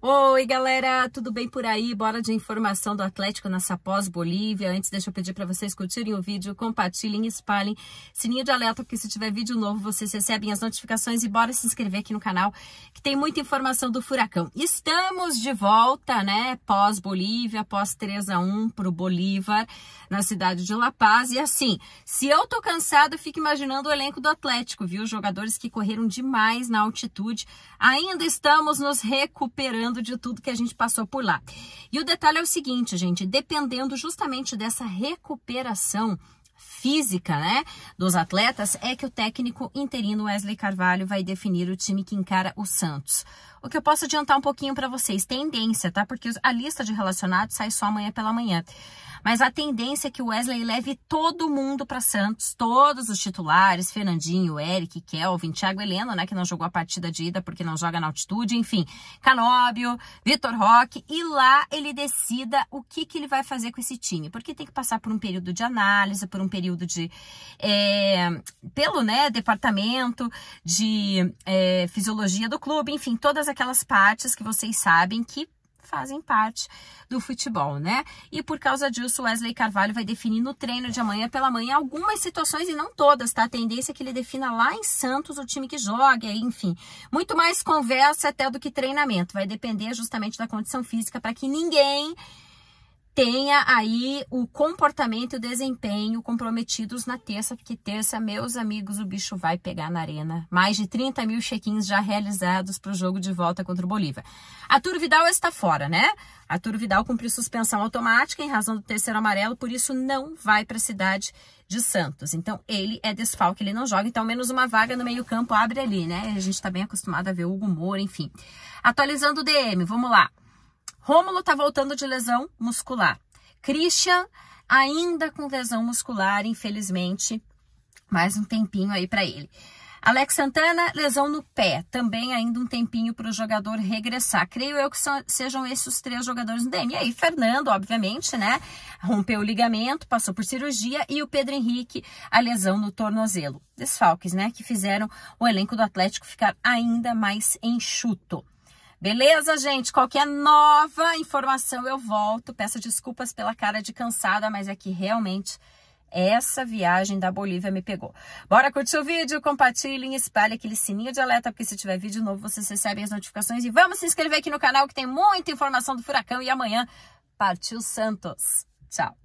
Oi, galera, tudo bem por aí? Bora de informação do Atlético nessa pós-Bolívia. Antes, deixa eu pedir para vocês curtirem o vídeo, compartilhem, espalhem. Sininho de alerta, porque se tiver vídeo novo, vocês recebem as notificações e bora se inscrever aqui no canal, que tem muita informação do Furacão. Estamos de volta, né? Pós-Bolívia, pós 3 a 1 pro Bolívar, na cidade de La Paz. E assim, se eu tô cansada, fico imaginando o elenco do Atlético, viu? Jogadores que correram demais na altitude. Ainda estamos nos recuperando lembrando de tudo que a gente passou por lá. E o detalhe é o seguinte, gente, dependendo justamente dessa recuperação física, né, dos atletas, é que o técnico interino Wesley Carvalho vai definir o time que encara o Santos. O que eu posso adiantar um pouquinho para vocês, tendência, tá? Porque a lista de relacionados sai só amanhã pela manhã mas a tendência é que o Wesley leve todo mundo para Santos, todos os titulares, Fernandinho, Eric, Kelvin, Thiago Heleno, né, que não jogou a partida de ida porque não joga na altitude, enfim, Canóbio, Vitor Roque, e lá ele decida o que, que ele vai fazer com esse time, porque tem que passar por um período de análise, por um período de... É, pelo, né, departamento de é, fisiologia do clube, enfim, todas aquelas partes que vocês sabem que fazem parte do futebol, né? E por causa disso, Wesley Carvalho vai definir no treino de amanhã pela manhã algumas situações e não todas, tá? A tendência é que ele defina lá em Santos o time que joga, enfim. Muito mais conversa até do que treinamento. Vai depender justamente da condição física para que ninguém tenha aí o comportamento e o desempenho comprometidos na terça, porque terça, meus amigos, o bicho vai pegar na arena. Mais de 30 mil check-ins já realizados para o jogo de volta contra o Bolívar. Arthur Vidal está fora, né? Arthur Vidal cumpriu suspensão automática em razão do terceiro amarelo, por isso não vai para a cidade de Santos. Então, ele é desfalque, ele não joga. Então, menos uma vaga no meio-campo abre ali, né? A gente está bem acostumado a ver o Hugo Moura, enfim. Atualizando o DM, vamos lá. Rômulo tá voltando de lesão muscular. Christian ainda com lesão muscular, infelizmente. Mais um tempinho aí para ele. Alex Santana, lesão no pé. Também ainda um tempinho para o jogador regressar. Creio eu que sejam esses os três jogadores no DM. E aí, Fernando, obviamente, né? Rompeu o ligamento, passou por cirurgia. E o Pedro Henrique, a lesão no tornozelo. Desfalques, né? Que fizeram o elenco do Atlético ficar ainda mais enxuto. Beleza, gente? Qualquer nova informação eu volto. Peço desculpas pela cara de cansada, mas é que realmente essa viagem da Bolívia me pegou. Bora curtir o vídeo, compartilhem, espalhe aquele sininho de alerta, porque se tiver vídeo novo vocês recebem as notificações. E vamos se inscrever aqui no canal que tem muita informação do furacão. E amanhã partiu Santos. Tchau.